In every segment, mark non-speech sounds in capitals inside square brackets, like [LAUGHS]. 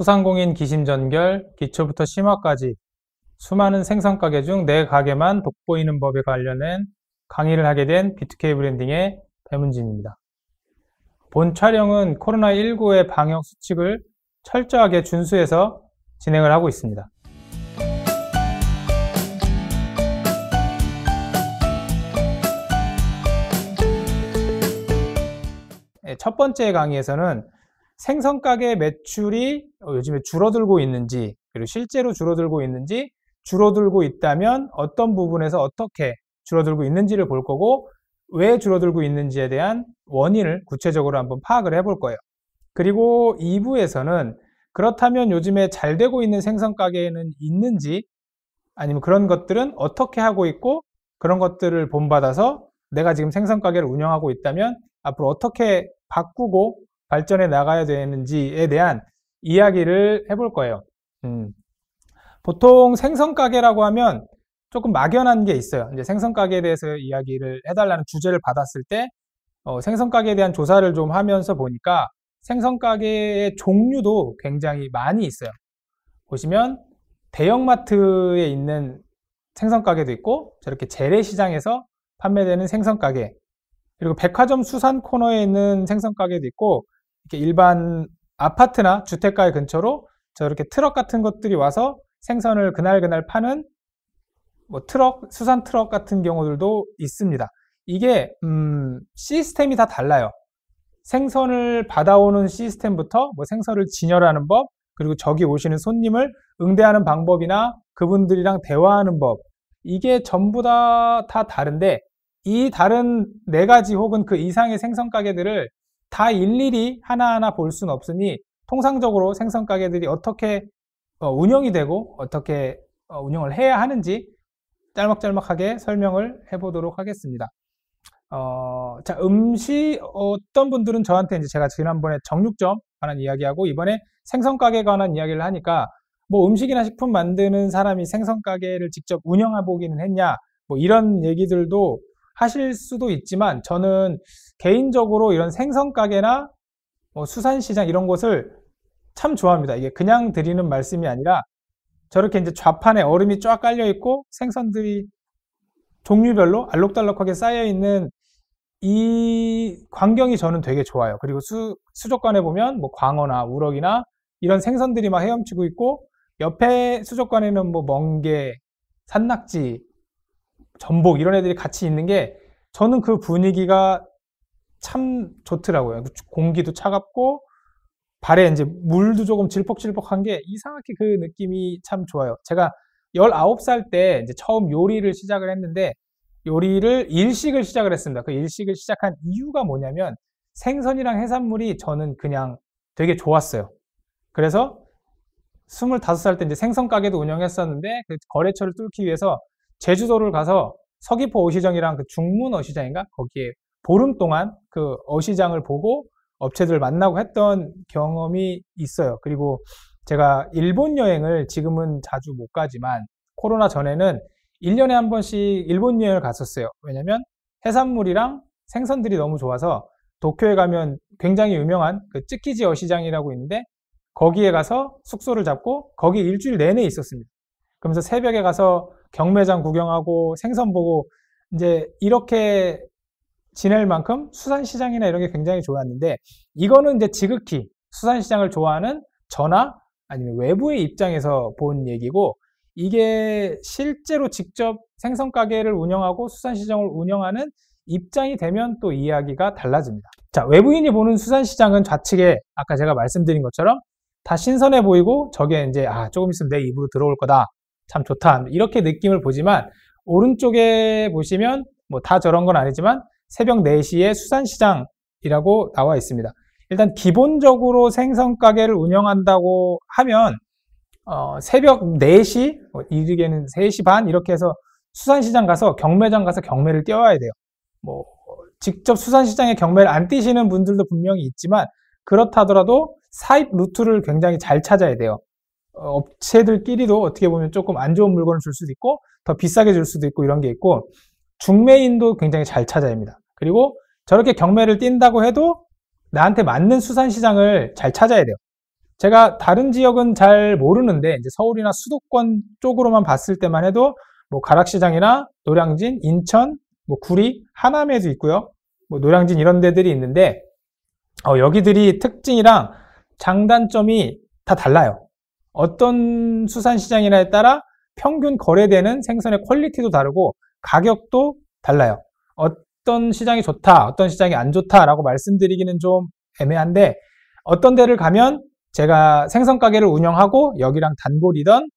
소상공인 기심전결, 기초부터 심화까지 수많은 생산가게중내 네 가게만 돋보이는 법에 관련된 강의를 하게 된 B2K 브랜딩의 배문진입니다. 본 촬영은 코로나19의 방역 수칙을 철저하게 준수해서 진행을 하고 있습니다. 네, 첫 번째 강의에서는 생선가게 매출이 어, 요즘에 줄어들고 있는지 그리고 실제로 줄어들고 있는지 줄어들고 있다면 어떤 부분에서 어떻게 줄어들고 있는지를 볼 거고 왜 줄어들고 있는지에 대한 원인을 구체적으로 한번 파악을 해 볼 거예요. 그리고 2부에서는 그렇다면 요즘에 잘 되고 있는 생선가게는 있는지 아니면 그런 것들은 어떻게 하고 있고 그런 것들을 본받아서 내가 지금 생선가게를 운영하고 있다면 앞으로 어떻게 바꾸고 발전해 나가야 되는지에 대한 이야기를 해볼 거예요. 음. 보통 생선 가게라고 하면 조금 막연한 게 있어요. 이제 생선 가게에 대해서 이야기를 해달라는 주제를 받았을 때 어, 생선 가게에 대한 조사를 좀 하면서 보니까 생선 가게의 종류도 굉장히 많이 있어요. 보시면 대형마트에 있는 생선 가게도 있고 저렇게 재래시장에서 판매되는 생선 가게 그리고 백화점 수산 코너에 있는 생선 가게도 있고 일반 아파트나 주택가의 근처로 저렇게 트럭 같은 것들이 와서 생선을 그날 그날 파는 뭐 트럭 수산 트럭 같은 경우들도 있습니다. 이게 음, 시스템이 다 달라요. 생선을 받아오는 시스템부터 뭐 생선을 진열하는 법, 그리고 저기 오시는 손님을 응대하는 방법이나 그분들이랑 대화하는 법, 이게 전부 다, 다 다른데, 이 다른 네 가지 혹은 그 이상의 생선 가게들을 다 일일이 하나하나 볼 수는 없으니 통상적으로 생선 가게들이 어떻게 어, 운영이 되고 어떻게 어, 운영을 해야 하는지 짤막짤막하게 설명을 해보도록 하겠습니다. 어, 자, 음식, 어떤 분들은 저한테 이제 제가 지난번에 정육점 관한 이야기하고 이번에 생선가게 관한 이야기를 하니까 뭐 음식이나 식품 만드는 사람이 생선가게를 직접 운영해보기는 했냐, 뭐 이런 얘기들도 하실 수도 있지만 저는 개인적으로 이런 생선가게나 뭐 수산시장 이런 곳을 참 좋아합니다. 이게 그냥 드리는 말씀이 아니라 저렇게 이제 좌판에 얼음이 쫙 깔려 있고 생선들이 종류별로 알록달록하게 쌓여 있는 이 광경이 저는 되게 좋아요. 그리고 수, 수족관에 보면 뭐 광어나 우럭이나 이런 생선들이 막 헤엄치고 있고 옆에 수족관에는 뭐 멍게, 산낙지 전복 이런 애들이 같이 있는 게 저는 그 분위기가 참 좋더라고요. 그 공기도 차갑고 발에 이제 물도 조금 질퍽질퍽한 게 이상하게 그 느낌이 참 좋아요. 제가 19살 때 이제 처음 요리를 시작을 했는데 요리를 일식을 시작을 했습니다. 그 일식을 시작한 이유가 뭐냐면 생선이랑 해산물이 저는 그냥 되게 좋았어요. 그래서 25살 때 이제 생선 가게도 운영했었는데 그 거래처를 뚫기 위해서 제주도를 가서 서귀포 어시장이랑 그 중문 어시장인가 거기에 보름 동안 그 어시장을 보고 업체들 만나고 했던 경험이 있어요. 그리고 제가 일본 여행을 지금은 자주 못 가지만 코로나 전에는 1년에 한 번씩 일본 여행을 갔었어요. 왜냐면 해산물이랑 생선들이 너무 좋아서 도쿄에 가면 굉장히 유명한 그 쯔키지 어시장이라고 있는데 거기에 가서 숙소를 잡고 거기 일주일 내내 있었습니다. 그러면서 새벽에 가서 경매장 구경하고 생선 보고 이제 이렇게 지낼 만큼 수산시장이나 이런 게 굉장히 좋았는데 이거는 이제 지극히 수산시장을 좋아하는 저나 아니면 외부의 입장에서 본 얘기고 이게 실제로 직접 생선 가게를 운영하고 수산시장을 운영하는 입장이 되면 또 이야기가 달라집니다. 자, 외부인이 보는 수산시장은 좌측에 아까 제가 말씀드린 것처럼 다 신선해 보이고 저게 이제 아 조금 있으면 내 입으로 들어올 거다 참 좋다. 이렇게 느낌을 보지만 오른쪽에 보시면 뭐 다 저런 건 아니지만 새벽 4시에 수산시장이라고 나와 있습니다. 일단 기본적으로 생선 가게를 운영한다고 하면 어, 새벽 4시 뭐 이르게는 3시 반 이렇게 해서 수산시장 가서 경매장 가서 경매를 뛰어야 돼요. 뭐 직접 수산시장에 경매를 안 뛰시는 분들도 분명히 있지만 그렇다더라도 사입 루트를 굉장히 잘 찾아야 돼요. 어, 업체들끼리도 어떻게 보면 조금 안 좋은 물건을 줄 수도 있고 더 비싸게 줄 수도 있고 이런 게 있고 중매인도 굉장히 잘 찾아야 합니다. 그리고 저렇게 경매를 뛴다고 해도 나한테 맞는 수산시장을 잘 찾아야 돼요. 제가 다른 지역은 잘 모르는데 이제 서울이나 수도권 쪽으로만 봤을 때만 해도 뭐 가락시장이나 노량진, 인천, 뭐 구리, 하남에도 있고요. 뭐 노량진 이런 데들이 있는데 어, 여기들이 특징이랑 장단점이 다 달라요. 어떤 수산시장이나에 따라 평균 거래되는 생선의 퀄리티도 다르고 가격도 달라요. 어떤 시장이 좋다, 어떤 시장이 안 좋다라고 말씀드리기는 좀 애매한데 어떤 데를 가면 제가 생선 가게를 운영하고 여기랑 단골이던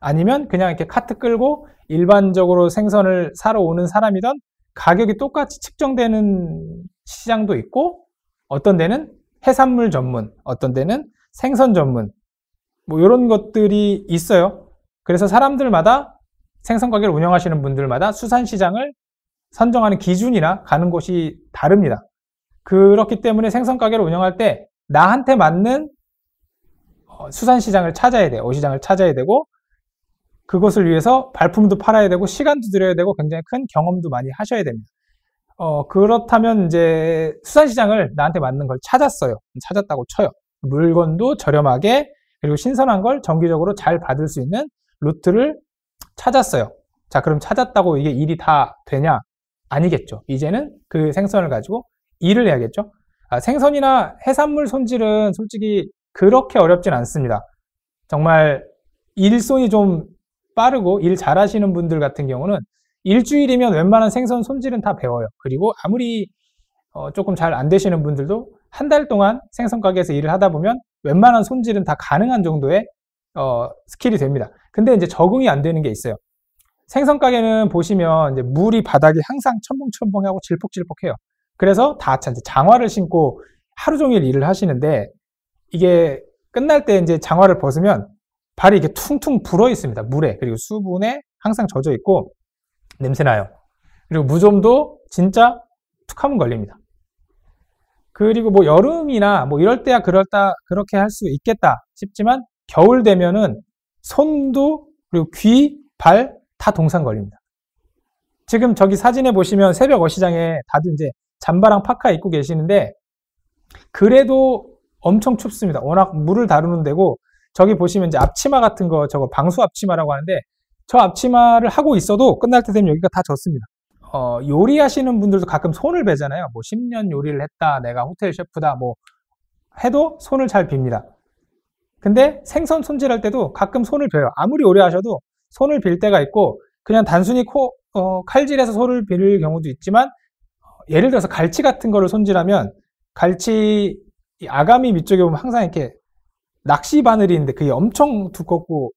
아니면 그냥 이렇게 카트 끌고 일반적으로 생선을 사러 오는 사람이던 가격이 똑같이 측정되는 시장도 있고 어떤 데는 해산물 전문, 어떤 데는 생선 전문, 뭐 이런 것들이 있어요. 그래서 사람들마다 생선 가게를 운영하시는 분들마다 수산시장을 선정하는 기준이나 가는 곳이 다릅니다. 그렇기 때문에 생선 가게를 운영할 때 나한테 맞는 어, 수산시장을 찾아야 돼, 어시장을 찾아야 되고 그것을 위해서 발품도 팔아야 되고 시간도 들여야 되고 굉장히 큰 경험도 많이 하셔야 됩니다. 어, 그렇다면 이제 수산시장을 나한테 맞는 걸 찾았어요. 찾았다고 쳐요. 물건도 저렴하게 그리고 신선한 걸 정기적으로 잘 받을 수 있는 루트를 찾았어요. 자, 그럼 찾았다고 이게 일이 다 되냐? 아니겠죠. 이제는 그 생선을 가지고 일을 해야겠죠. 아, 생선이나 해산물 손질은 솔직히 그렇게 어렵진 않습니다. 정말 일손이 좀 빠르고 일 잘하시는 분들 같은 경우는 일주일이면 웬만한 생선 손질은 다 배워요. 그리고 아무리 어, 조금 잘 안 되시는 분들도 한 달 동안 생선 가게에서 일을 하다 보면 웬만한 손질은 다 가능한 정도의 어, 스킬이 됩니다. 근데 이제 적응이 안 되는 게 있어요. 생선 가게는 보시면 이제 물이 바닥이 항상 첨벙첨벙하고 질퍽질퍽해요. 그래서 다 이제 장화를 신고 하루 종일 일을 하시는데 이게 끝날 때 이제 장화를 벗으면 발이 이렇게 퉁퉁 불어 있습니다. 물에 그리고 수분에 항상 젖어 있고 냄새 나요. 그리고 무좀도 진짜 툭 하면 걸립니다. 그리고 뭐 여름이나 뭐 이럴 때야 그렇다 그렇게 할 수 있겠다 싶지만 겨울 되면은 손도 그리고 귀, 발 다 동상 걸립니다. 지금 저기 사진에 보시면 새벽 어시장에 다들 이제 잠바랑 파카 입고 계시는데 그래도 엄청 춥습니다. 워낙 물을 다루는 데고 저기 보시면 이제 앞치마 같은 거 저거 방수 앞치마라고 하는데 저 앞치마를 하고 있어도 끝날 때 되면 여기가 다 젖습니다. 어, 요리하시는 분들도 가끔 손을 베잖아요. 뭐 10년 요리를 했다, 내가 호텔 셰프다, 뭐 해도 손을 잘 빕니다. 근데 생선 손질할 때도 가끔 손을 베요. 아무리 오래 하셔도 손을 빌 때가 있고 그냥 단순히 코, 어, 칼질해서 손을 빌 경우도 있지만 어, 예를 들어서 갈치 같은 거를 손질하면 갈치 아가미 밑쪽에 보면 항상 이렇게 낚시 바늘이 있는데 그게 엄청 두껍고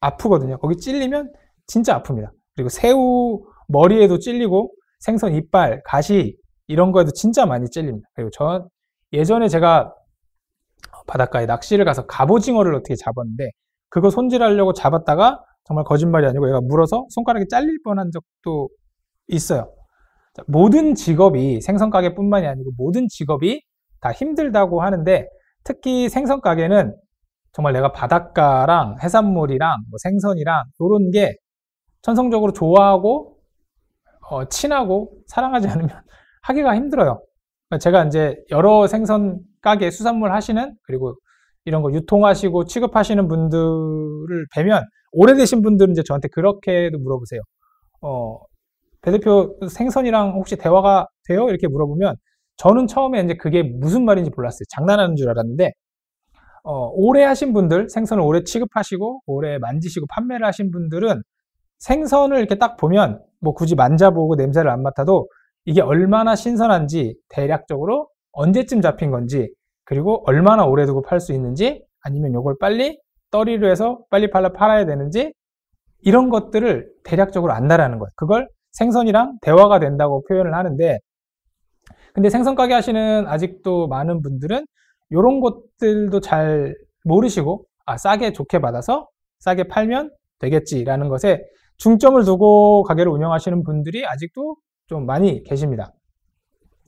아프거든요. 거기 찔리면 진짜 아픕니다. 그리고 새우 머리에도 찔리고 생선 이빨, 가시 이런 거에도 진짜 많이 찔립니다. 그리고 전 예전에 제가 바닷가에 낚시를 가서 갑오징어를 어떻게 잡았는데 그거 손질하려고 잡았다가 정말 거짓말이 아니고 얘가 물어서 손가락이 잘릴 뻔한 적도 있어요. 모든 직업이 생선 가게뿐만이 아니고 모든 직업이 다 힘들다고 하는데 특히 생선 가게는 정말 내가 바닷가랑 해산물이랑 뭐 생선이랑 이런 게 천성적으로 좋아하고 어, 친하고 사랑하지 않으면 [LAUGHS] 하기가 힘들어요. 그러니까 제가 이제 여러 생선 가게 수산물 하시는 그리고 이런 거 유통하시고 취급하시는 분들을 뵈면 오래되신 분들은 이제 저한테 그렇게도 물어보세요. 어, 배 대표 생선이랑 혹시 대화가 돼요? 이렇게 물어보면 저는 처음에 이제 그게 무슨 말인지 몰랐어요. 장난하는 줄 알았는데 어, 오래 하신 분들, 생선을 오래 취급하시고 오래 만지시고 판매를 하신 분들은 생선을 이렇게 딱 보면 뭐 굳이 만져보고 냄새를 안 맡아도 이게 얼마나 신선한지 대략적으로 언제쯤 잡힌 건지 그리고 얼마나 오래 두고 팔 수 있는지 아니면 이걸 빨리 떨이로 해서 빨리 팔아 팔아야 되는지 이런 것들을 대략적으로 안다라는 거예요. 그걸 생선이랑 대화가 된다고 표현을 하는데 근데 생선 가게 하시는 아직도 많은 분들은 이런 것들도 잘 모르시고 아 싸게 좋게 받아서 싸게 팔면 되겠지라는 것에 중점을 두고 가게를 운영하시는 분들이 아직도 좀 많이 계십니다.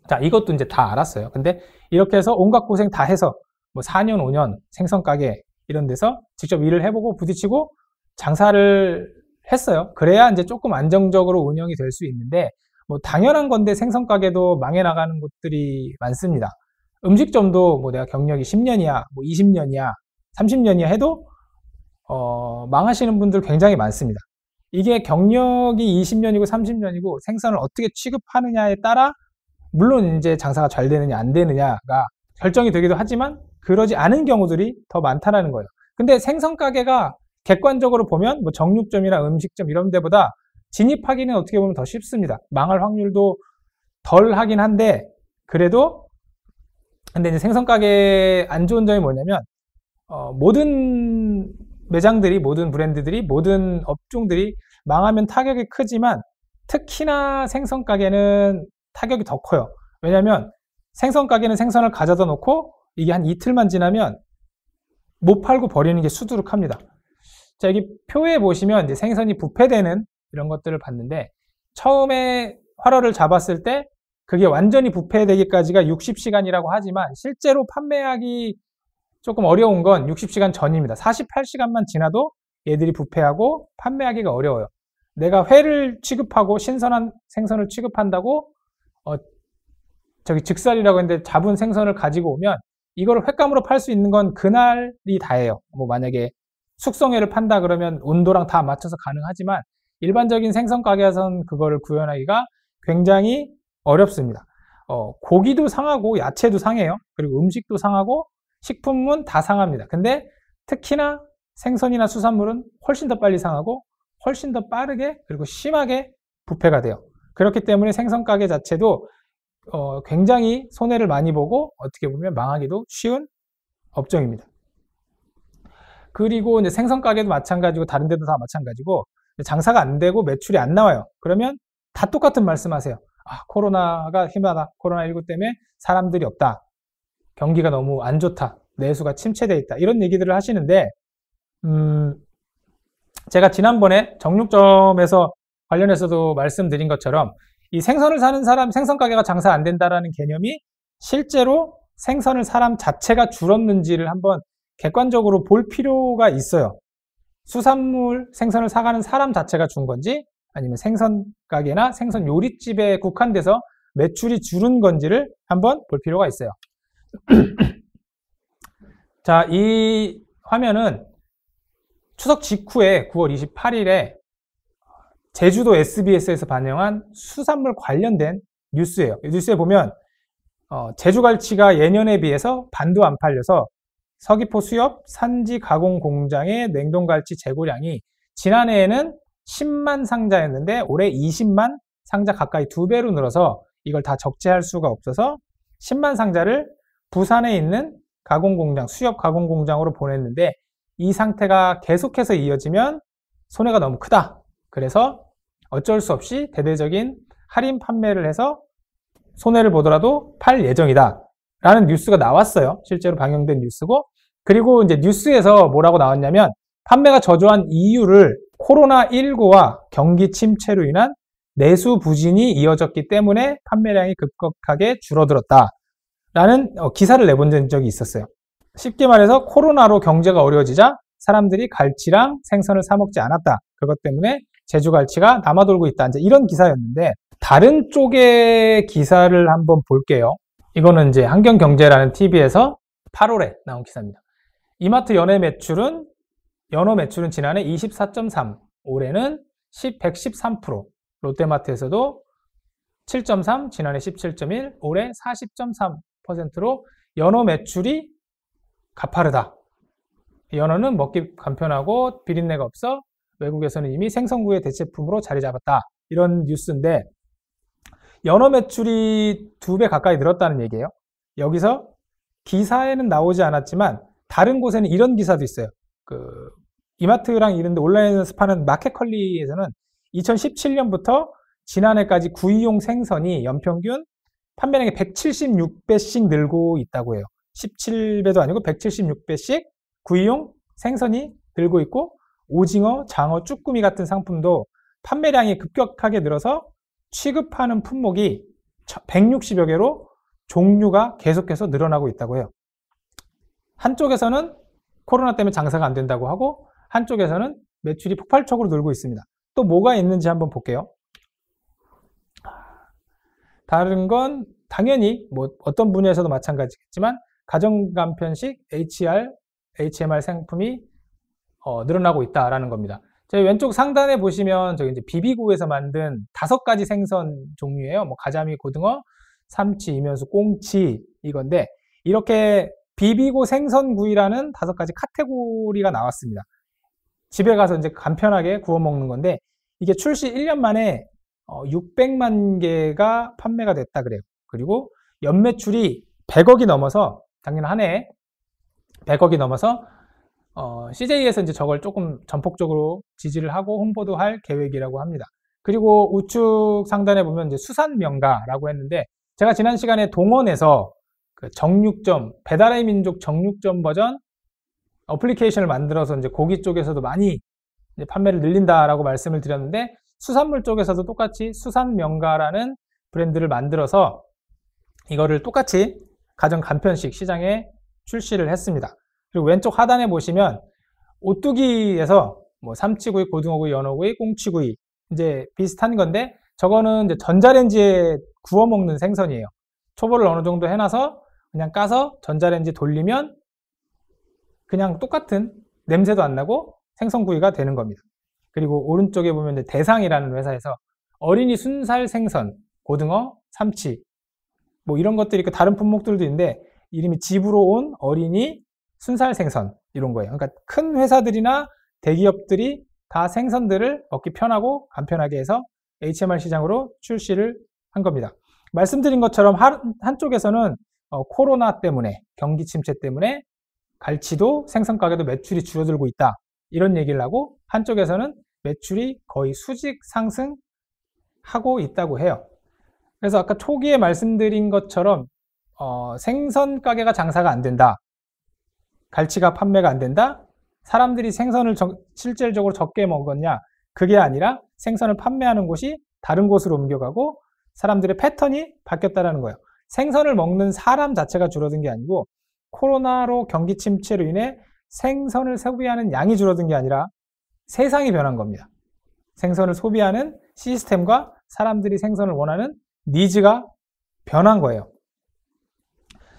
자, 이것도 이제 다 알았어요. 근데 이렇게 해서 온갖 고생 다 해서 뭐 4년, 5년 생선가게 이런 데서 직접 일을 해보고 부딪히고 장사를 했어요. 그래야 이제 조금 안정적으로 운영이 될 수 있는데 뭐 당연한 건데 생선가게도 망해나가는 곳들이 많습니다. 음식점도 뭐 내가 경력이 10년이야, 뭐 20년이야, 30년이야 해도 어, 망하시는 분들 굉장히 많습니다. 이게 경력이 20년이고 30년이고 생선을 어떻게 취급하느냐에 따라 물론 이제 장사가 잘 되느냐 안 되느냐가 결정이 되기도 하지만 그러지 않은 경우들이 더 많다라는 거예요. 근데 생선 가게가 객관적으로 보면 뭐 정육점이나 음식점 이런 데보다 진입하기는 어떻게 보면 더 쉽습니다. 망할 확률도 덜 하긴 한데 그래도 근데 이제 생선 가게 안 좋은 점이 뭐냐면 어, 모든 매장들이 모든 브랜드들이 모든 업종들이 망하면 타격이 크지만 특히나 생선 가게는 타격이 더 커요. 왜냐하면 생선 가게는 생선을 가져다 놓고 이게 한 이틀만 지나면 못 팔고 버리는 게 수두룩합니다. 자 여기 표에 보시면 이제 생선이 부패되는 이런 것들을 봤는데 처음에 활어를 잡았을 때 그게 완전히 부패되기까지가 60시간이라고 하지만 실제로 판매하기 조금 어려운 건 60시간 전입니다. 48시간만 지나도 얘들이 부패하고 판매하기가 어려워요. 내가 회를 취급하고 신선한 생선을 취급한다고 어, 저기 즉살이라고 했는데 잡은 생선을 가지고 오면 이걸 횟감으로 팔 수 있는 건 그날이 다예요. 뭐 만약에 숙성회를 판다 그러면 온도랑 다 맞춰서 가능하지만 일반적인 생선 가게에서는 그거를 구현하기가 굉장히 어렵습니다. 어, 고기도 상하고 야채도 상해요. 그리고 음식도 상하고 식품은 다 상합니다. 근데 특히나 생선이나 수산물은 훨씬 더 빨리 상하고 훨씬 더 빠르게 그리고 심하게 부패가 돼요. 그렇기 때문에 생선 가게 자체도 어, 굉장히 손해를 많이 보고 어떻게 보면 망하기도 쉬운 업종입니다. 그리고 이제 생선 가게도 마찬가지고 다른 데도 다 마찬가지고 장사가 안 되고 매출이 안 나와요. 그러면 다 똑같은 말씀하세요. 아, 코로나가 힘하다. 코로나19 때문에 사람들이 없다. 경기가 너무 안 좋다. 내수가 침체되어 있다. 이런 얘기들을 하시는데 음, 제가 지난번에 정육점에서 관련해서도 말씀드린 것처럼 이 생선을 사는 사람 생선 가게가 장사 안 된다라는 개념이 실제로 생선을 사람 자체가 줄었는지를 한번 객관적으로 볼 필요가 있어요. 수산물 생선을 사가는 사람 자체가 준 건지 아니면 생선 가게나 생선 요리집에 국한돼서 매출이 줄은 건지를 한번 볼 필요가 있어요. [COUGHS] 자, 이 화면은 추석 직후에 9월 28일에 제주도 SBS에서 반영한 수산물 관련된 뉴스예요. 뉴스에 보면 어, 제주갈치가 예년에 비해서 반도 안 팔려서 서귀포 수협 산지 가공 공장의 냉동갈치 재고량이 지난해에는 10만 상자였는데 올해 20만 상자 가까이 두 배로 늘어서 이걸 다 적재할 수가 없어서 10만 상자를 부산에 있는 가공공장, 수협 가공공장으로 보냈는데 이 상태가 계속해서 이어지면 손해가 너무 크다. 그래서 어쩔 수 없이 대대적인 할인 판매를 해서 손해를 보더라도 팔 예정이다. 라는 뉴스가 나왔어요. 실제로 방영된 뉴스고. 그리고 이제 뉴스에서 뭐라고 나왔냐면 판매가 저조한 이유를 코로나19와 경기 침체로 인한 내수 부진이 이어졌기 때문에 판매량이 급격하게 줄어들었다. 라는 어, 기사를 내본 적이 있었어요. 쉽게 말해서 코로나로 경제가 어려워지자 사람들이 갈치랑 생선을 사 먹지 않았다. 그것 때문에 제주 갈치가 남아돌고 있다. 이제 이런 기사였는데 다른 쪽의 기사를 한번 볼게요. 이거는 이제 환경경제라는 TV에서 8월에 나온 기사입니다. 이마트 연회 매출은 연어 매출은 지난해 24.3, 올해는 10, 113%, 롯데마트에서도 7.3, 지난해 17.1, 올해 40.3 10%로 연어 매출이 가파르다. 연어는 먹기 간편하고 비린내가 없어 외국에서는 이미 생선구의 대체품으로 자리 잡았다. 이런 뉴스인데 연어 매출이 두 배 가까이 늘었다는 얘기예요. 여기서 기사에는 나오지 않았지만 다른 곳에는 이런 기사도 있어요. 그 이마트랑 이런 데 온라인에서 파는 마켓컬리에서는 2017년부터 지난해까지 구이용 생선이 연평균 판매량이 176배씩 늘고 있다고 해요. 17배도 아니고 176배씩 구이용 생선이 늘고 있고 오징어, 장어, 쭈꾸미 같은 상품도 판매량이 급격하게 늘어서 취급하는 품목이 160여 개로 종류가 계속해서 늘어나고 있다고 해요. 한쪽에서는 코로나 때문에 장사가 안 된다고 하고 한쪽에서는 매출이 폭발적으로 늘고 있습니다. 또 뭐가 있는지 한번 볼게요. 다른 건 당연히 뭐 어떤 분야에서도 마찬가지겠지만 가정간편식 HR, HMR 상품이 어, 늘어나고 있다라는 겁니다. 저 왼쪽 상단에 보시면 저기 이제 비비고에서 만든 다섯 가지 생선 종류예요. 뭐 가자미, 고등어, 삼치, 이면수, 꽁치 이건데 이렇게 비비고 생선구이라는 다섯 가지 카테고리가 나왔습니다. 집에 가서 이제 간편하게 구워 먹는 건데 이게 출시 1년 만에 600만 어, 개가 판매가 됐다 그래요. 그리고 연매출이 100억이 넘어서 작년 한 해에 100억이 넘어서 어, CJ에서 이제 저걸 조금 전폭적으로 지지를 하고 홍보도 할 계획이라고 합니다. 그리고 우측 상단에 보면 이제 수산 명가라고 했는데 제가 지난 시간에 동원에서 그 정육점 배달의 민족 정육점 버전 어플리케이션을 만들어서 이제 고기 쪽에서도 많이 판매를 늘린다라고 말씀을 드렸는데 수산물 쪽에서도 똑같이 수산명가라는 브랜드를 만들어서 이거를 똑같이 가정 간편식 시장에 출시를 했습니다. 그리고 왼쪽 하단에 보시면 오뚜기에서 뭐 삼치구이, 고등어구이, 연어구이, 꽁치구이 이제 비슷한 건데 저거는 이제 전자레인지에 구워 먹는 생선이에요. 초벌을 어느 정도 해놔서 그냥 까서 전자레인지 돌리면 그냥 똑같은 냄새도 안 나고 생선구이가 되는 겁니다. 그리고 오른쪽에 보면 대상이라는 회사에서 어린이 순살 생선, 고등어, 삼치 뭐 이런 것들이 있고 다른 품목들도 있는데 이름이 집으로 온 어린이 순살 생선 이런 거예요. 그러니까 큰 회사들이나 대기업들이 다 생선들을 먹기 편하고 간편하게 해서 HMR 시장으로 출시를 한 겁니다. 말씀드린 것처럼 한, 쪽에서는 어, 코로나 때문에 경기 침체 때문에 갈치도 생선 가게도 매출이 줄어들고 있다 이런 얘기를 하고 한쪽에서는 매출이 거의 수직 상승하고 있다고 해요. 그래서 아까 초기에 말씀드린 것처럼 어, 생선 가게가 장사가 안 된다. 갈치가 판매가 안 된다. 사람들이 생선을 적, 실질적으로 적게 먹었냐. 그게 아니라 생선을 판매하는 곳이 다른 곳으로 옮겨가고 사람들의 패턴이 바뀌었다는 거예요. 생선을 먹는 사람 자체가 줄어든 게 아니고 코로나로 경기 침체로 인해 생선을 소비하는 양이 줄어든 게 아니라 세상이 변한 겁니다. 생선을 소비하는 시스템과 사람들이 생선을 원하는 니즈가 변한 거예요.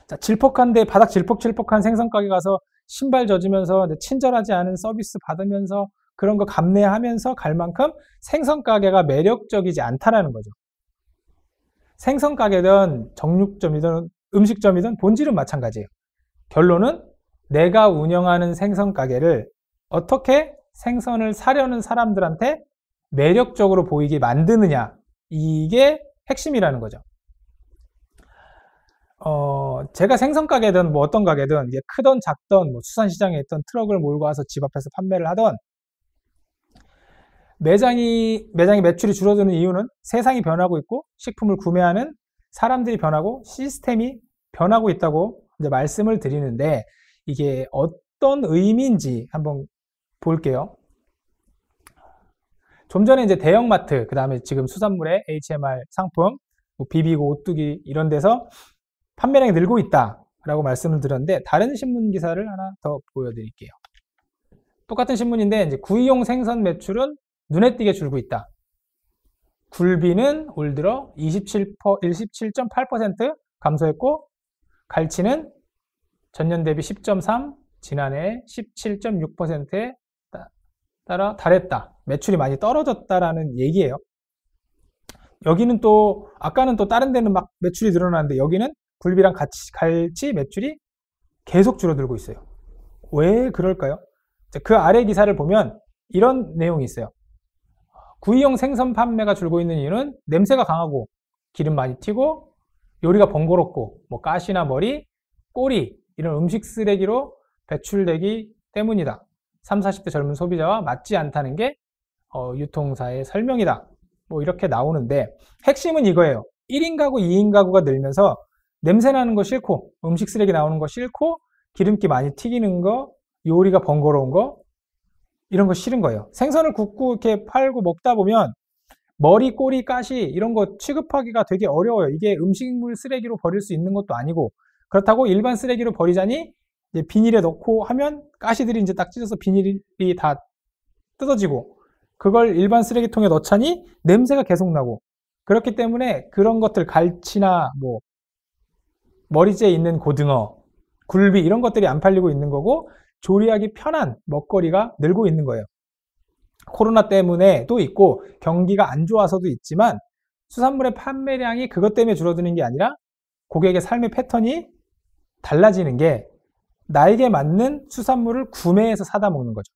자, 질퍽한데 바닥 질퍽질퍽한 생선 가게 가서 신발 젖으면서 친절하지 않은 서비스 받으면서 그런 거 감내하면서 갈 만큼 생선 가게가 매력적이지 않다라는 거죠. 생선 가게든 정육점이든 음식점이든 본질은 마찬가지예요. 결론은 내가 운영하는 생선 가게를 어떻게 생선을 사려는 사람들한테 매력적으로 보이게 만드느냐 이게 핵심이라는 거죠. 어, 제가 생선 가게든 뭐 어떤 가게든 이게 크던 작던 뭐 수산시장에 있던 트럭을 몰고 와서 집 앞에서 판매를 하던 매장이 매장의 매출이 줄어드는 이유는 세상이 변하고 있고 식품을 구매하는 사람들이 변하고 시스템이 변하고 있다고 이제 말씀을 드리는데 이게 어떤 의미인지 한번 볼게요. 좀 전에 이제 대형마트, 그 다음에 지금 수산물의 HMR 상품, 뭐 비비고 오뚜기 이런 데서 판매량이 늘고 있다라고 말씀을 드렸는데 다른 신문 기사를 하나 더 보여드릴게요. 똑같은 신문인데 이제 구이용 생선 매출은 눈에 띄게 줄고 있다. 굴비는 올 들어 27%, 27.8% 감소했고 갈치는 전년 대비 10.3, 지난해 17.6%의 따라 달했다. 매출이 많이 떨어졌다라는 얘기예요. 여기는 또 아까는 또 다른 데는 막 매출이 늘어나는데 여기는 굴비랑 같이 갈치 매출이 계속 줄어들고 있어요. 왜 그럴까요? 그 아래 기사를 보면 이런 내용이 있어요. 구이용 생선 판매가 줄고 있는 이유는 냄새가 강하고 기름 많이 튀고 요리가 번거롭고 뭐 가시나 머리, 꼬리 이런 음식 쓰레기로 배출되기 때문이다. 30, 40대 젊은 소비자와 맞지 않다는 게 어, 유통사의 설명이다. 뭐 이렇게 나오는데 핵심은 이거예요. 1인 가구, 2인 가구가 늘면서 냄새 나는 거 싫고 음식 쓰레기 나오는 거 싫고 기름기 많이 튀기는 거 요리가 번거로운 거 이런 거 싫은 거예요. 생선을 굽고 이렇게 팔고 먹다 보면 머리, 꼬리, 가시 이런 거 취급하기가 되게 어려워요. 이게 음식물 쓰레기로 버릴 수 있는 것도 아니고 그렇다고 일반 쓰레기로 버리자니 비닐에 넣고 하면 가시들이 이제 딱 찢어서 비닐이 다 뜯어지고 그걸 일반 쓰레기통에 넣자니 냄새가 계속 나고 그렇기 때문에 그런 것들 갈치나 뭐 머리째 있는 고등어, 굴비 이런 것들이 안 팔리고 있는 거고 조리하기 편한 먹거리가 늘고 있는 거예요. 코로나 때문에도 있고 경기가 안 좋아서도 있지만 수산물의 판매량이 그것 때문에 줄어드는 게 아니라 고객의 삶의 패턴이 달라지는 게 나에게 맞는 수산물을 구매해서 사다 먹는 거죠.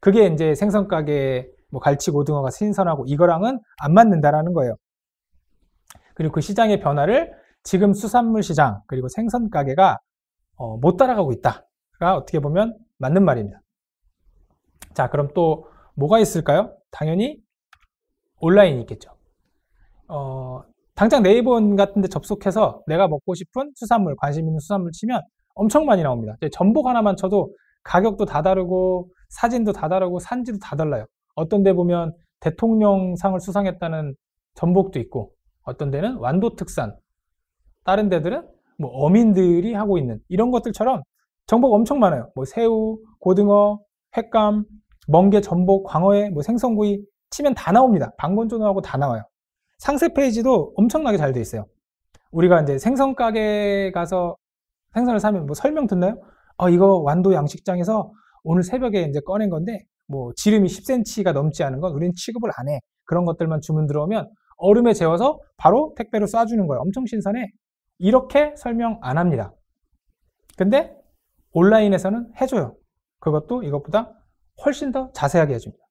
그게 이제 생선가게 뭐 갈치 고등어가 신선하고 이거랑은 안 맞는다라는 거예요. 그리고 그 시장의 변화를 지금 수산물 시장 그리고 생선 가게가 어, 못 따라가고 있다가 어떻게 보면 맞는 말입니다. 자, 그럼 또 뭐가 있을까요? 당연히 온라인이 있겠죠. 어, 당장 네이버 같은 데 접속해서 내가 먹고 싶은 수산물, 관심 있는 수산물 치면 엄청 많이 나옵니다. 전복 하나만 쳐도 가격도 다 다르고 사진도 다 다르고 산지도 다 달라요. 어떤 데 보면 대통령상을 수상했다는 전복도 있고 어떤 데는 완도특산 다른 데들은 뭐 어민들이 하고 있는 이런 것들처럼 전복 엄청 많아요. 뭐 새우, 고등어, 횟감, 멍게, 전복, 광어회, 뭐 생선구이 치면 다 나옵니다. 방건조노하고 다 나와요. 상세 페이지도 엄청나게 잘 돼 있어요. 우리가 이제 생선 가게 가서 생선을 사면 뭐 설명 듣나요? 어, 이거 완도 양식장에서 오늘 새벽에 이제 꺼낸 건데 뭐 지름이 10cm가 넘지 않은 건 우린 취급을 안 해. 그런 것들만 주문 들어오면 얼음에 재워서 바로 택배로 쏴주는 거예요. 엄청 신선해. 이렇게 설명 안 합니다. 근데 온라인에서는 해줘요. 그것도 이것보다 훨씬 더 자세하게 해줍니다.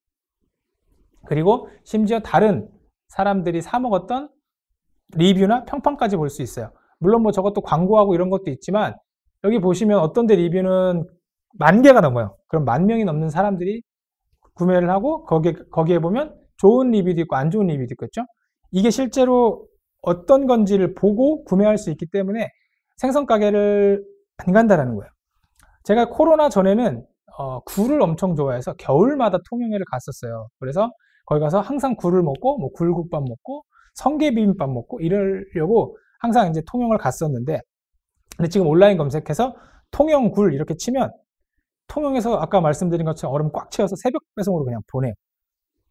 그리고 심지어 다른 사람들이 사먹었던 리뷰나 평판까지 볼 수 있어요. 물론 뭐 저것도 광고하고 이런 것도 있지만 여기 보시면 어떤 데 리뷰는 만 개가 넘어요. 그럼 만 명이 넘는 사람들이 구매를 하고 거기에, 거기에 보면 좋은 리뷰도 있고 안 좋은 리뷰도 있겠죠. 이게 실제로 어떤 건지를 보고 구매할 수 있기 때문에 생선 가게를 안 간다라는 거예요. 제가 코로나 전에는 어, 굴을 엄청 좋아해서 겨울마다 통영에를 갔었어요. 그래서 거기 가서 항상 굴을 먹고 뭐 굴국밥 먹고 성게비빔밥 먹고 이러려고 항상 이제 통영을 갔었는데 근데 지금 온라인 검색해서 통영굴 이렇게 치면 통영에서 아까 말씀드린 것처럼 얼음 꽉 채워서 새벽 배송으로 그냥 보내요.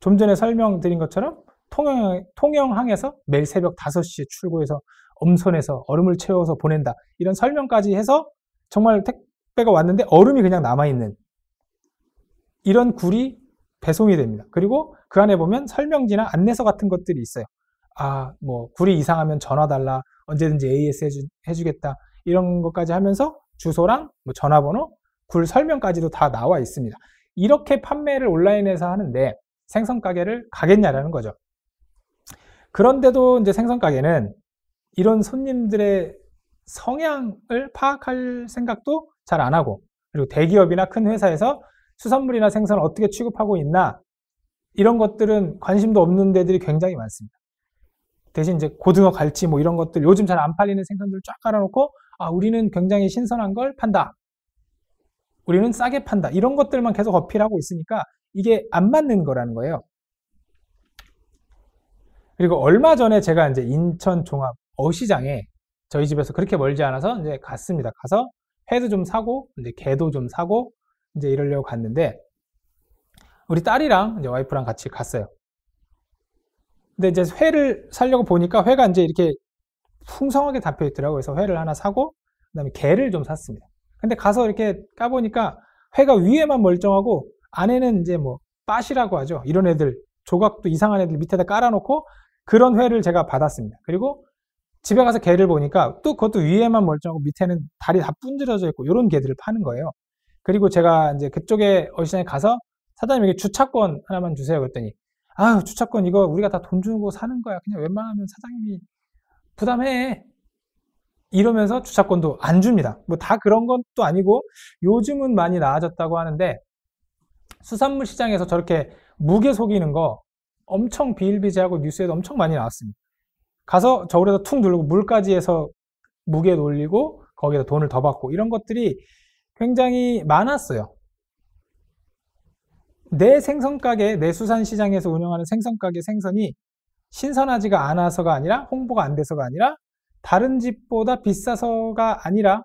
좀 전에 설명드린 것처럼 통영, 통영항에서 매일 새벽 5시에 출고해서 엄선해서 얼음을 채워서 보낸다. 이런 설명까지 해서 정말 택배가 왔는데 얼음이 그냥 남아있는 이런 굴이 배송이 됩니다. 그리고 그 안에 보면 설명지나 안내서 같은 것들이 있어요. 아, 뭐, 굴이 이상하면 전화 달라, 언제든지 AS 해주, 해주겠다 이런 것까지 하면서 주소랑 뭐 전화번호, 굴 설명까지도 다 나와 있습니다. 이렇게 판매를 온라인에서 하는데 생선 가게를 가겠냐라는 거죠. 그런데도 이제 생선 가게는 이런 손님들의 성향을 파악할 생각도 잘 안 하고 그리고 대기업이나 큰 회사에서 수산물이나 생선을 어떻게 취급하고 있나 이런 것들은 관심도 없는 데들이 굉장히 많습니다. 대신 이제 고등어, 갈치 뭐 이런 것들 요즘 잘 안 팔리는 생선들쫙 깔아놓고 아 우리는 굉장히 신선한 걸 판다. 우리는 싸게 판다. 이런 것들만 계속 어필하고 있으니까 이게 안 맞는 거라는 거예요. 그리고 얼마 전에 제가 이제 인천 종합 어시장에 저희 집에서 그렇게 멀지 않아서 이제 갔습니다. 가서 회도 좀 사고 이제 개도 좀 사고 이제 이러려고 갔는데 우리 딸이랑 이제 와이프랑 같이 갔어요. 근데 이제 회를 살려고 보니까 회가 이제 이렇게 풍성하게 잡혀 있더라고요. 그래서 회를 하나 사고 그다음에 게를 좀 샀습니다. 근데 가서 이렇게 까보니까 회가 위에만 멀쩡하고 안에는 이제 뭐 빠시라고 하죠. 이런 애들 조각도 이상한 애들 밑에다 깔아놓고 그런 회를 제가 받았습니다. 그리고 집에 가서 개를 보니까 또 그것도 위에만 멀쩡하고 밑에는 다리 다 분질어져 있고 이런 개들을 파는 거예요. 그리고 제가 이제 그쪽에 어시장에 가서 사장님에게 주차권 하나만 주세요 그랬더니 아유, 주차권 이거 우리가 다 돈 주고 사는 거야. 그냥 웬만하면 사장님이 부담해. 이러면서 주차권도 안 줍니다. 뭐 다 그런 것도 아니고 요즘은 많이 나아졌다고 하는데 수산물 시장에서 저렇게 무게 속이는 거 엄청 비일비재하고 뉴스에도 엄청 많이 나왔습니다. 가서 저울에서 퉁 누르고 물까지 해서 무게 놀리고 거기에 돈을 더 받고 이런 것들이 굉장히 많았어요. 내 생선가게, 내 수산시장에서 운영하는 생선가게 생선이 신선하지가 않아서가 아니라 홍보가 안 돼서가 아니라 다른 집보다 비싸서가 아니라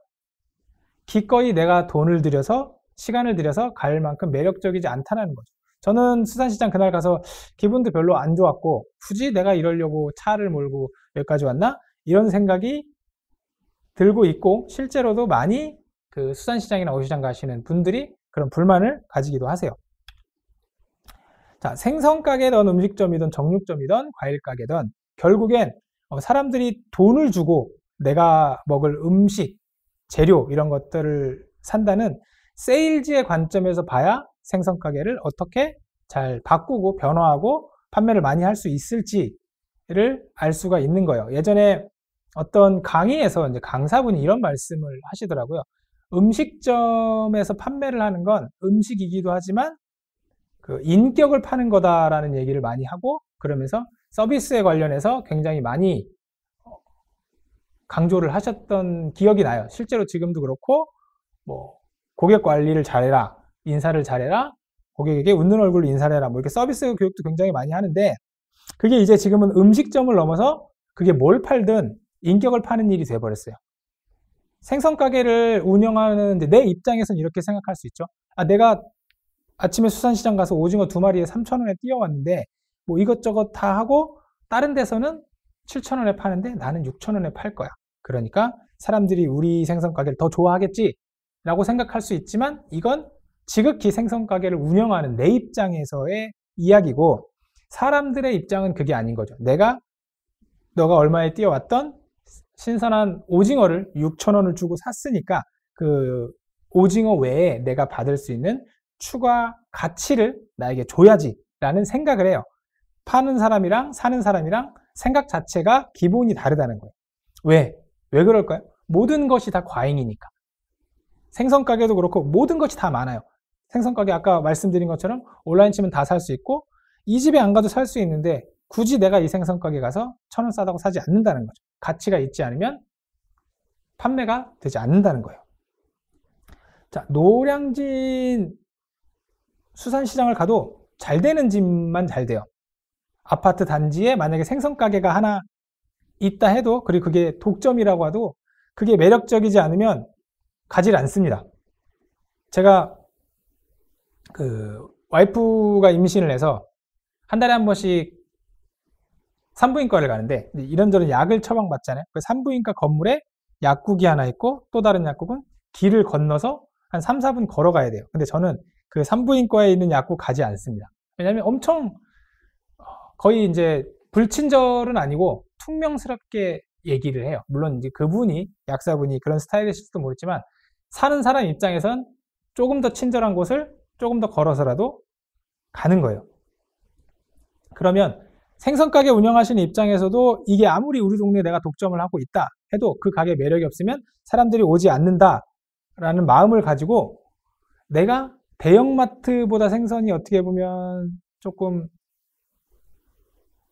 기꺼이 내가 돈을 들여서 시간을 들여서 갈 만큼 매력적이지 않다는 거죠. 저는 수산시장 그날 가서 기분도 별로 안 좋았고 굳이 내가 이러려고 차를 몰고 여기까지 왔나 이런 생각이 들고 있고 실제로도 많이 그 수산시장이나 어시장 가시는 분들이 그런 불만을 가지기도 하세요. 자, 생선 가게든 음식점이든 정육점이든 과일 가게든 결국엔 어, 사람들이 돈을 주고 내가 먹을 음식, 재료 이런 것들을 산다는 세일즈의 관점에서 봐야 생선 가게를 어떻게 잘 바꾸고 변화하고 판매를 많이 할 수 있을지를 알 수가 있는 거예요. 예전에 어떤 강의에서 이제 강사분이 이런 말씀을 하시더라고요. 음식점에서 판매를 하는 건 음식이기도 하지만 그 인격을 파는 거다라는 얘기를 많이 하고 그러면서 서비스에 관련해서 굉장히 많이 어, 강조를 하셨던 기억이 나요. 실제로 지금도 그렇고 뭐 고객 관리를 잘해라, 인사를 잘해라, 고객에게 웃는 얼굴로 인사를 해라. 뭐 이렇게 서비스 교육도 굉장히 많이 하는데 그게 이제 지금은 음식점을 넘어서 그게 뭘 팔든 인격을 파는 일이 돼버렸어요. 생선 가게를 운영하는데 내 입장에선 이렇게 생각할 수 있죠. 아, 내가 아침에 수산시장 가서 오징어 두 마리에 3,000원에 뛰어왔는데 뭐 이것저것 다 하고 다른 데서는 7,000원에 파는데 나는 6,000원에 팔 거야. 그러니까 사람들이 우리 생선 가게를 더 좋아하겠지라고 생각할 수 있지만 이건 지극히 생선 가게를 운영하는 내 입장에서의 이야기고 사람들의 입장은 그게 아닌 거죠. 내가 너가 얼마에 뛰어왔던 신선한 오징어를 6,000원을 주고 샀으니까 그 오징어 외에 내가 받을 수 있는 추가 가치를 나에게 줘야지라는 생각을 해요. 파는 사람이랑 사는 사람이랑 생각 자체가 기본이 다르다는 거예요. 왜? 왜 그럴까요? 모든 것이 다 과잉이니까. 생선가게도 그렇고 모든 것이 다 많아요. 생선가게 아까 말씀드린 것처럼 온라인 치면 다 살 수 있고 이 집에 안 가도 살 수 있는데 굳이 내가 이 생선가게 가서 천 원 싸다고 사지 않는다는 거죠. 가치가 있지 않으면 판매가 되지 않는다는 거예요. 자, 노량진 수산시장을 가도 잘 되는 집만 잘 돼요. 아파트 단지에 만약에 생선가게가 하나 있다 해도 그리고 그게 독점이라고 하도 그게 매력적이지 않으면 가질 않습니다. 제가 그 와이프가 임신을 해서 한 달에 한 번씩 산부인과를 가는데 이런저런 약을 처방받잖아요. 그 산부인과 건물에 약국이 하나 있고 또 다른 약국은 길을 건너서 한 3, 4분 걸어가야 돼요. 근데 저는 그 산부인과에 있는 약국 가지 않습니다. 왜냐하면 엄청 어, 거의 이제 불친절은 아니고 퉁명스럽게 얘기를 해요. 물론 이제 그분이 약사분이 그런 스타일이실지도 모르지만 사는 사람 입장에선 조금 더 친절한 곳을 조금 더 걸어서라도 가는 거예요. 그러면 생선 가게 운영하시는 입장에서도 이게 아무리 우리 동네에 내가 독점을 하고 있다 해도 그 가게 매력이 없으면 사람들이 오지 않는다라는 마음을 가지고 내가 대형마트보다 생선이 어떻게 보면 조금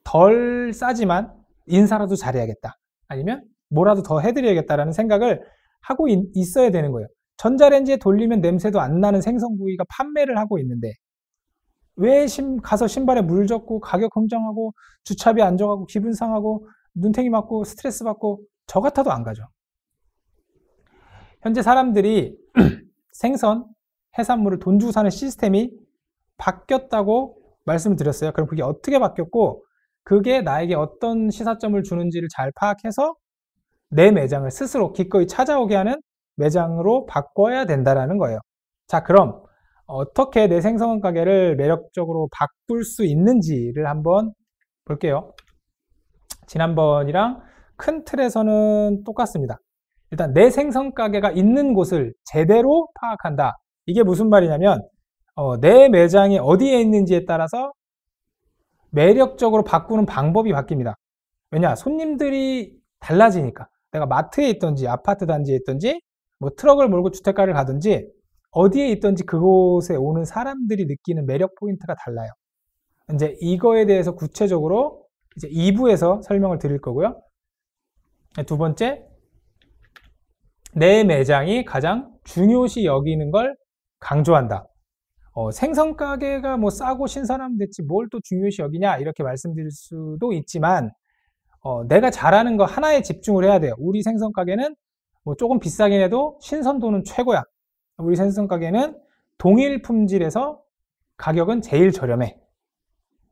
덜 싸지만 인사라도 잘해야겠다. 아니면 뭐라도 더 해드려야겠다라는 생각을 하고 있, 있어야 되는 거예요. 전자레인지에 돌리면 냄새도 안 나는 생선구이가 판매를 하고 있는데 왜 심, 가서 신발에 물 젖고 가격 흥정하고 주차비 안 줘가고 기분 상하고 눈탱이 맞고 스트레스 받고 저 같아도 안 가죠. 현재 사람들이 [CLEARS THROAT] 생선, 해산물을 돈 주고 사는 시스템이 바뀌었다고 말씀을 드렸어요. 그럼 그게 어떻게 바뀌었고 그게 나에게 어떤 시사점을 주는지를 잘 파악해서 내 매장을 스스로 기꺼이 찾아오게 하는 매장으로 바꿔야 된다라는 거예요. 자, 그럼 어떻게 내 생성원 가게를 매력적으로 바꿀 수 있는지를 한번 볼게요. 지난번이랑 큰 틀에서는 똑같습니다. 일단 내생성 가게가 있는 곳을 제대로 파악한다. 이게 무슨 말이냐면 어, 내 매장이 어디에 있는지에 따라서 매력적으로 바꾸는 방법이 바뀝니다. 왜냐 손님들이 달라지니까 내가 마트에 있던지 아파트 단지에 있던지뭐 트럭을 몰고 주택가를 가든지 어디에 있던지 그곳에 오는 사람들이 느끼는 매력 포인트가 달라요. 이제 이거에 대해서 구체적으로 이제 2부에서 설명을 드릴 거고요. 두 번째, 내 매장이 가장 중요시 여기는 걸 강조한다. 어, 생선 가게가 뭐 싸고 신선하면 됐지 뭘 또 중요시 여기냐 이렇게 말씀드릴 수도 있지만 어, 내가 잘하는 거 하나에 집중을 해야 돼요. 우리 생선 가게는 뭐 조금 비싸긴 해도 신선도는 최고야. 우리 생선 가게는 동일 품질에서 가격은 제일 저렴해.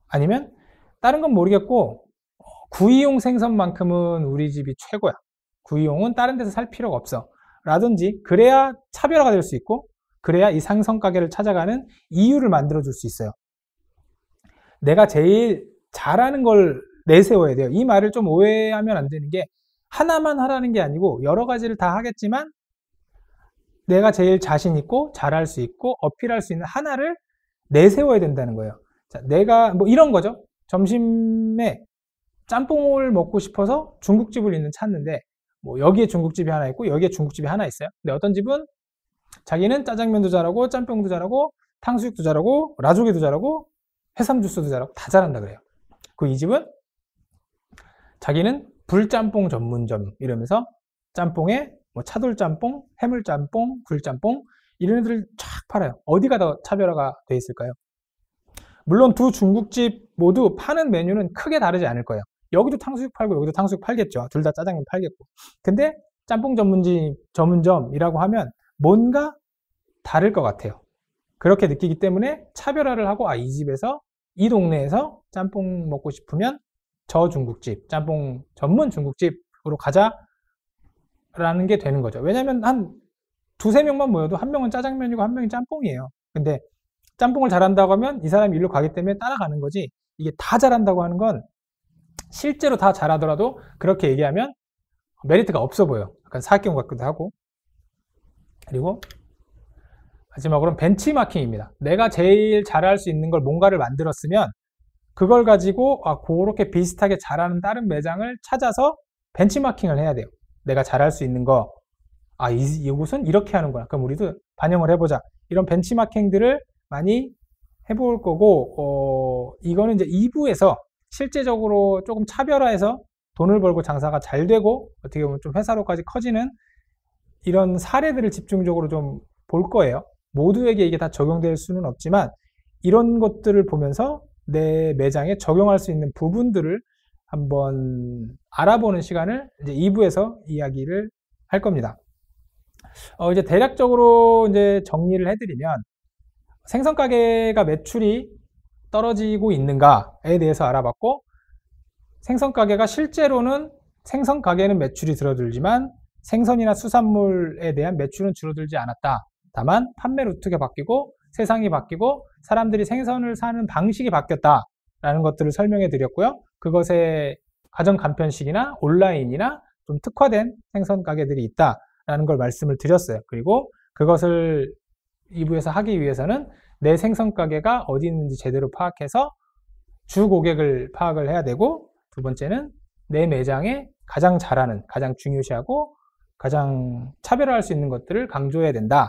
아니면 다른 건 모르겠고 어, 구이용 생선만큼은 우리 집이 최고야. 구이용은 다른 데서 살 필요가 없어. 라든지 그래야 차별화가 될 수 있고 그래야 이 상성 가게를 찾아가는 이유를 만들어 줄 수 있어요. 내가 제일 잘하는 걸 내세워야 돼요. 이 말을 좀 오해하면 안 되는 게 하나만 하라는 게 아니고 여러 가지를 다 하겠지만 내가 제일 자신 있고 잘할 수 있고 어필할 수 있는 하나를 내세워야 된다는 거예요. 자, 내가 뭐 이런 거죠. 점심에 짬뽕을 먹고 싶어서 중국집을 있는 찾는데 뭐 여기에 중국집이 하나 있고 여기에 중국집이 하나 있어요. 근데 어떤 집은 자기는 짜장면도 잘하고 짬뽕도 잘하고 탕수육도 잘하고 라조개도 잘하고 해삼 주스도 잘하고 다 잘한다 그래요. 그 이 집은 자기는 불짬뽕 전문점 이러면서 짬뽕에 뭐 차돌짬뽕, 해물짬뽕, 굴짬뽕 이런 애들을 쫙 팔아요. 어디가 더 차별화가 돼 있을까요? 물론 두 중국집 모두 파는 메뉴는 크게 다르지 않을 거예요. 여기도 탕수육 팔고 여기도 탕수육 팔겠죠. 둘 다 짜장면 팔겠고. 근데 짬뽕 전문지 전문점이라고 하면 뭔가 다를 것 같아요. 그렇게 느끼기 때문에 차별화를 하고 아 이 집에서 이 동네에서 짬뽕 먹고 싶으면 저 중국집 짬뽕 전문 중국집으로 가자라는 게 되는 거죠. 왜냐하면 한 두세 명만 모여도 한 명은 짜장면이고 한 명이 짬뽕이에요. 근데 짬뽕을 잘한다고 하면 이 사람이 일로 가기 때문에 따라가는 거지. 이게 다 잘한다고 하는 건 실제로 다 잘하더라도 그렇게 얘기하면 메리트가 없어 보여. 약간 사기경 같기도 하고. 그리고 마지막으로는 벤치마킹입니다. 내가 제일 잘할 수 있는 걸 뭔가를 만들었으면 그걸 가지고 아, 그렇게 비슷하게 잘하는 다른 매장을 찾아서 벤치마킹을 해야 돼요. 내가 잘할 수 있는 거. 아, 이, 이곳은 이렇게 하는구나. 그럼 우리도 반영을 해보자. 이런 벤치마킹들을 많이 해볼 거고, 어, 이거는 이제 2부에서 실제적으로 조금 차별화해서 돈을 벌고 장사가 잘 되고 어떻게 보면 좀 회사로까지 커지는 이런 사례들을 집중적으로 좀 볼 거예요. 모두에게 이게 다 적용될 수는 없지만 이런 것들을 보면서 내 매장에 적용할 수 있는 부분들을 한번 알아보는 시간을 이제 2부에서 이야기를 할 겁니다. 어 이제 대략적으로 이제 정리를 해드리면 생선 가게가 매출이 떨어지고 있는가에 대해서 알아봤고 생선 가게가 실제로는 생선 가게는 매출이 들어들지만 생선이나 수산물에 대한 매출은 줄어들지 않았다. 다만 판매 루트가 바뀌고 세상이 바뀌고 사람들이 생선을 사는 방식이 바뀌었다라는 것들을 설명해 드렸고요. 그것에 가정 간편식이나 온라인이나 좀 특화된 생선 가게들이 있다라는 걸 말씀을 드렸어요. 그리고 그것을 2부에서 하기 위해서는 내 생선 가게가 어디 있는지 제대로 파악해서 주 고객을 파악을 해야 되고 두 번째는 내 매장에 가장 잘하는 가장 중요시하고 가장 차별화할 수 있는 것들을 강조해야 된다.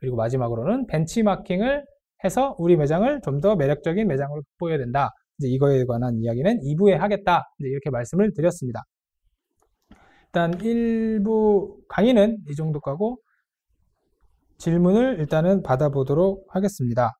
그리고 마지막으로는 벤치마킹을 해서 우리 매장을 좀 더 매력적인 매장으로 보여야 된다. 이제 이거에 관한 이야기는 2부에 하겠다. 이렇게 말씀을 드렸습니다. 일단 1부 강의는 이 정도 가고 질문을 일단은 받아보도록 하겠습니다.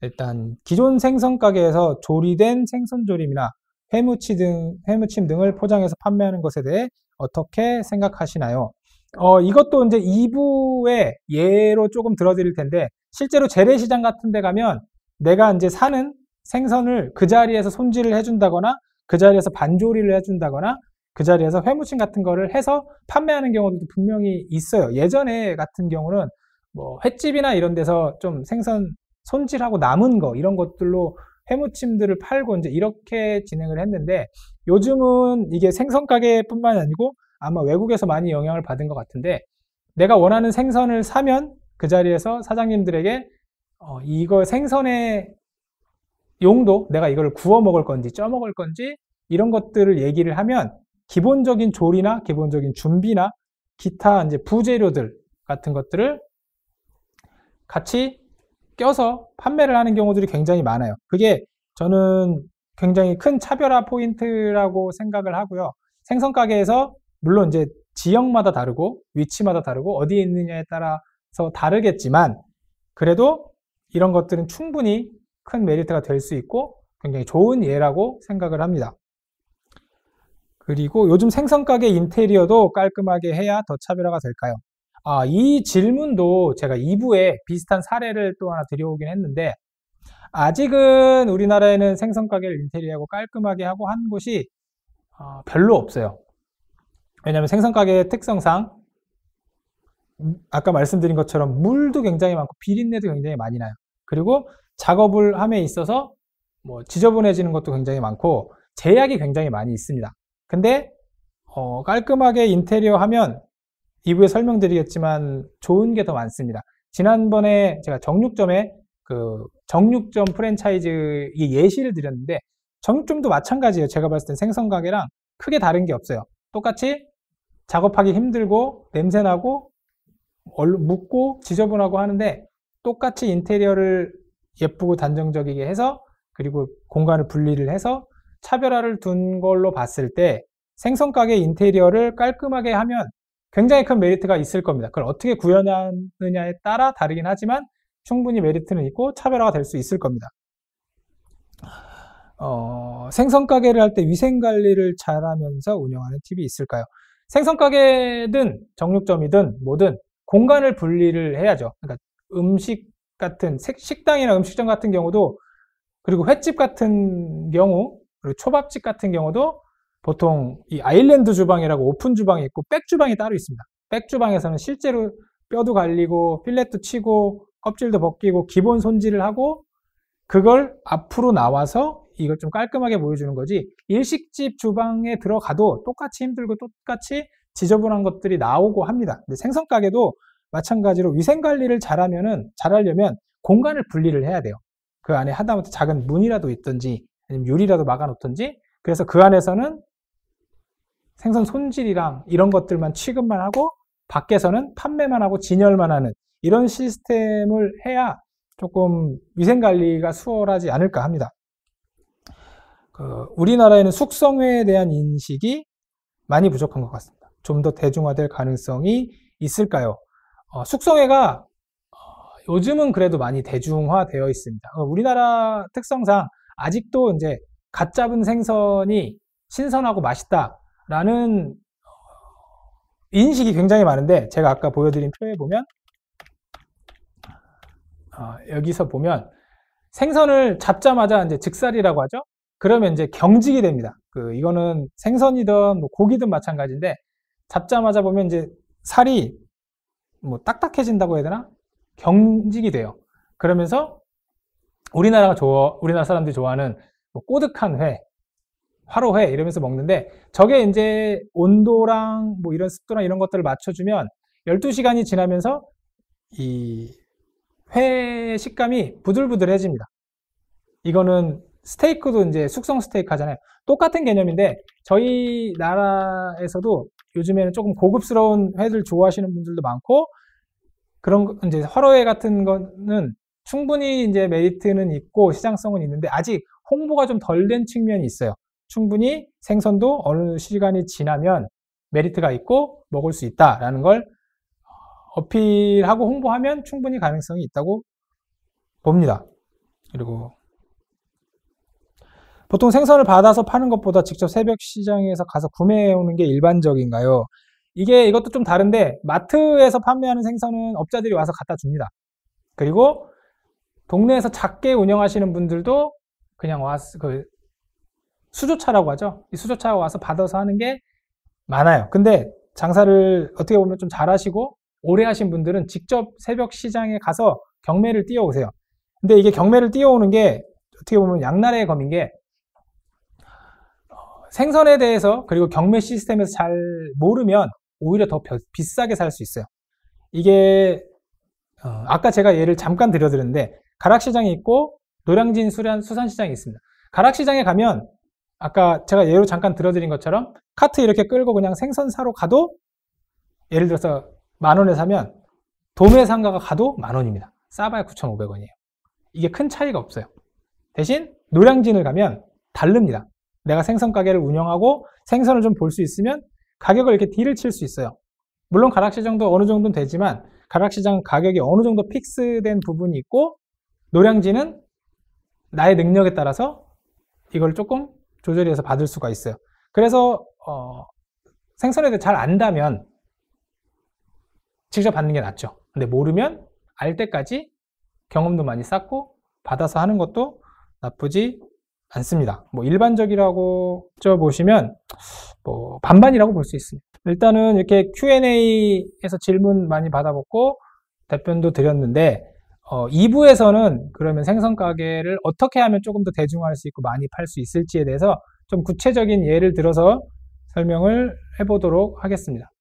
일단 기존 생선 가게에서 조리된 생선 조림이나 회무침 등 회무침 등을 포장해서 판매하는 것에 대해 어떻게 생각하시나요? 어, 이것도 이제 2부의 예로 조금 들어드릴 텐데, 실제로 재래시장 같은 데 가면 내가 이제 사는 생선을 그 자리에서 손질을 해준다거나, 그 자리에서 반조리를 해준다거나, 그 자리에서 회무침 같은 거를 해서 판매하는 경우도 분명히 있어요. 예전에 같은 경우는 뭐 횟집이나 이런 데서 좀 생선 손질하고 남은 거, 이런 것들로 회무침들을 팔고 이제 이렇게 진행을 했는데, 요즘은 이게 생선 가게뿐만이 아니고 아마 외국에서 많이 영향을 받은 것 같은데 내가 원하는 생선을 사면 그 자리에서 사장님들에게 어, 이거 생선의 용도, 내가 이걸 구워 먹을 건지 쪄 먹을 건지 이런 것들을 얘기를 하면 기본적인 조리나 기본적인 준비나 기타 이제 부재료들 같은 것들을 같이 껴서 판매를 하는 경우들이 굉장히 많아요. 그게 저는 굉장히 큰 차별화 포인트라고 생각을 하고요. 생선 가게에서 물론 이제 지역마다 다르고 위치마다 다르고 어디에 있느냐에 따라서 다르겠지만 그래도 이런 것들은 충분히 큰 메리트가 될 수 있고 굉장히 좋은 예라고 생각을 합니다. 그리고 요즘 생선가게 인테리어도 깔끔하게 해야 더 차별화가 될까요? 아, 이 질문도 제가 2부에 비슷한 사례를 또 하나 드려오긴 했는데 아직은 우리나라에는 생선가게를 인테리어하고 깔끔하게 하고 한 곳이 아, 별로 없어요. 왜냐하면 생선가게의 특성상 아까 말씀드린 것처럼 물도 굉장히 많고 비린내도 굉장히 많이 나요. 그리고 작업을 함에 있어서 뭐 지저분해지는 것도 굉장히 많고 제약이 굉장히 많이 있습니다. 근데 어 깔끔하게 인테리어 하면 이후에 설명드리겠지만 좋은 게 더 많습니다. 지난번에 제가 정육점에 그 정육점 프랜차이즈 의 예시를 드렸는데 정육점도 마찬가지예요. 제가 봤을 땐 생선 가게랑 크게 다른 게 없어요. 똑같이 작업하기 힘들고 냄새나고 묻고 지저분하고 하는데 똑같이 인테리어를 예쁘고 단정적이게 해서 그리고 공간을 분리를 해서 차별화를 둔 걸로 봤을 때 생선 가게 인테리어를 깔끔하게 하면 굉장히 큰 메리트가 있을 겁니다. 그걸 어떻게 구현하느냐에 따라 다르긴 하지만 충분히 메리트는 있고 차별화가 될 수 있을 겁니다. 어, 생선 가게를 할 때 위생 관리를 잘하면서 운영하는 팁이 있을까요? 생선가게든 정육점이든 뭐든 공간을 분리를 해야죠. 그러니까 음식 같은 식당이나 음식점 같은 경우도 그리고 횟집 같은 경우 그리고 초밥집 같은 경우도 보통 이 아일랜드 주방이라고 오픈 주방이 있고 백 주방이 따로 있습니다. 백 주방에서는 실제로 뼈도 갈리고 필렛도 치고 껍질도 벗기고 기본 손질을 하고 그걸 앞으로 나와서 이걸 좀 깔끔하게 보여주는 거지 일식집 주방에 들어가도 똑같이 힘들고 똑같이 지저분한 것들이 나오고 합니다. 근데 생선 가게도 마찬가지로 위생 관리를 잘하면은 잘하려면 공간을 분리를 해야 돼요. 그 안에 하다못해 작은 문이라도 있든지 아니면 유리라도 막아놓든지 그래서 그 안에서는 생선 손질이랑 이런 것들만 취급만 하고 밖에서는 판매만 하고 진열만 하는 이런 시스템을 해야 조금 위생 관리가 수월하지 않을까 합니다. 어, 우리나라에는 숙성회에 대한 인식이 많이 부족한 것 같습니다. 좀 더 대중화될 가능성이 있을까요? 어, 숙성회가 어, 요즘은 그래도 많이 대중화되어 있습니다. 어, 우리나라 특성상 아직도 이제 갓 잡은 생선이 신선하고 맛있다라는 어, 인식이 굉장히 많은데 제가 아까 보여드린 표에 보면 여기서 보면 생선을 잡자마자 이제 즉살이라고 하죠. 그러면 이제 경직이 됩니다. 그 이거는 생선이든 뭐 고기든 마찬가지인데 잡자마자 보면 이제 살이 뭐 딱딱해진다고 해야 되나? 경직이 돼요. 그러면서 우리나라가 좋아, 우리나라 사람들이 좋아하는 뭐 꼬득한 회, 화로회 이러면서 먹는데 저게 이제 온도랑 뭐 이런 습도랑 이런 것들을 맞춰주면 12시간이 지나면서 이 회 식감이 부들부들해집니다. 이거는 스테이크도 이제 숙성 스테이크 하잖아요. 똑같은 개념인데 저희 나라에서도 요즘에는 조금 고급스러운 회를 좋아하시는 분들도 많고 그런 이제 화로회 같은 거는 충분히 이제 메리트는 있고 시장성은 있는데 아직 홍보가 좀 덜 된 측면이 있어요. 충분히 생선도 어느 시간이 지나면 메리트가 있고 먹을 수 있다라는 걸 어필하고 홍보하면 충분히 가능성이 있다고 봅니다. 그리고 보통 생선을 받아서 파는 것보다 직접 새벽 시장에서 가서 구매해 오는 게 일반적인가요? 이게 이것도 좀 다른데 마트에서 판매하는 생선은 업자들이 와서 갖다 줍니다. 그리고 동네에서 작게 운영하시는 분들도 그냥 와서 그 수조차라고 하죠. 이 수조차가 와서 받아서 하는 게 많아요. 근데 장사를 어떻게 보면 좀 잘하시고 오래 하신 분들은 직접 새벽 시장에 가서 경매를 뛰어오세요. 근데 이게 경매를 뛰어오는 게 어떻게 보면 양날의 검인 게 생선에 대해서 그리고 경매 시스템에서 잘 모르면 오히려 더 비싸게 살 수 있어요. 이게 어, 아까 제가 예를 잠깐 들려드렸는데 가락시장이 있고 노량진 수련 수산시장이 있습니다. 가락시장에 가면 아까 제가 예로 잠깐 들어드린 것처럼 카트 이렇게 끌고 그냥 생선 사러 가도 예를 들어서 만 원에 사면 도매 상가가 가도 만 원입니다. 싸봐야 9,500원이에요. 이게 큰 차이가 없어요. 대신 노량진을 가면 다릅니다. 내가 생선 가게를 운영하고 생선을 좀 볼 수 있으면 가격을 이렇게 딜을 칠 수 있어요. 물론 가락시장도 어느 정도는 되지만 가락시장 가격이 어느 정도 픽스된 부분이 있고 노량진은 나의 능력에 따라서 이걸 조금 조절해서 받을 수가 있어요. 그래서 어, 생선에 대해 잘 안다면 직접 받는 게 낫죠. 근데 모르면 알 때까지 경험도 많이 쌓고 받아서 하는 것도 나쁘지 않습니다. 뭐 일반적이라고 여쭤보시면 뭐 반반이라고 볼 수 있습니다. 일단은 이렇게 Q&A에서 질문 많이 받아봤고 답변도 드렸는데 어, 2부에서는 그러면 생선 가게를 어떻게 하면 조금 더 대중화할 수 있고 많이 팔 수 있을지에 대해서 좀 구체적인 예를 들어서 설명을 해보도록 하겠습니다.